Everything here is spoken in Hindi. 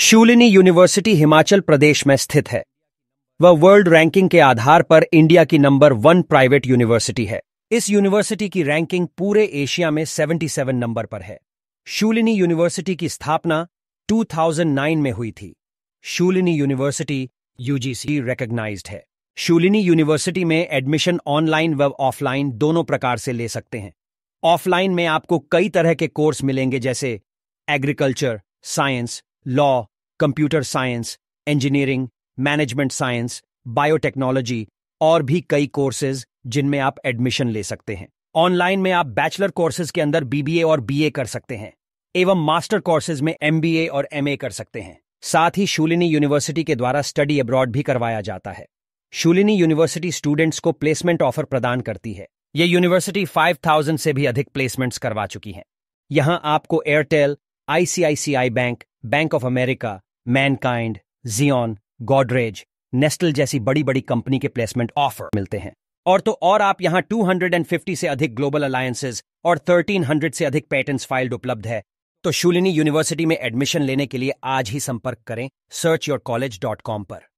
शूलिनी यूनिवर्सिटी हिमाचल प्रदेश में स्थित है वह वर्ल्ड रैंकिंग के आधार पर इंडिया की नंबर वन प्राइवेट यूनिवर्सिटी है इस यूनिवर्सिटी की रैंकिंग पूरे एशिया में 77 नंबर पर है शूलिनी यूनिवर्सिटी की स्थापना 2009 में हुई थी शूलिनी यूनिवर्सिटी यूजीसी रेकग्नाइज है शूलिनी यूनिवर्सिटी में एडमिशन ऑनलाइन व ऑफलाइन दोनों प्रकार से ले सकते हैं ऑफलाइन में आपको कई तरह के कोर्स मिलेंगे जैसे agriculture science law, computer science engineering management science biotechnology और भी कई कोर्सेज जिनमें आप एडमिशन ले सकते हैं ऑनलाइन में आप बैचलर कोर्सेज के अंदर बीबीए और बीए कर सकते हैं एवं मास्टर कोर्सेज में एमबीए और एमए कर सकते हैं साथ ही शूलिनी यूनिवर्सिटी के द्वारा स्टडी अब्रॉड भी करवाया जाता है शूलिनी यूनिवर्सिटी स्टूडेंट्स को प्लेसमेंट ऑफर प्रदान करती है यह यूनिवर्सिटी 5000 से भी अधिक प्लेसमेंट्स करवा चुकी है यहां आपको Airtel ICICI bank bank of America Mankind जियॉन गॉडरेज नेस्टल जैसी बड़ी बड़ी कंपनी के प्लेसमेंट ऑफर मिलते हैं और तो और आप यहां 250 से अधिक ग्लोबल अलायंसेज और 1300 से अधिक पेटेंट्स फाइल्ड उपलब्ध है तो शूलिनी यूनिवर्सिटी में एडमिशन लेने के लिए आज ही संपर्क करें search your college dot com पर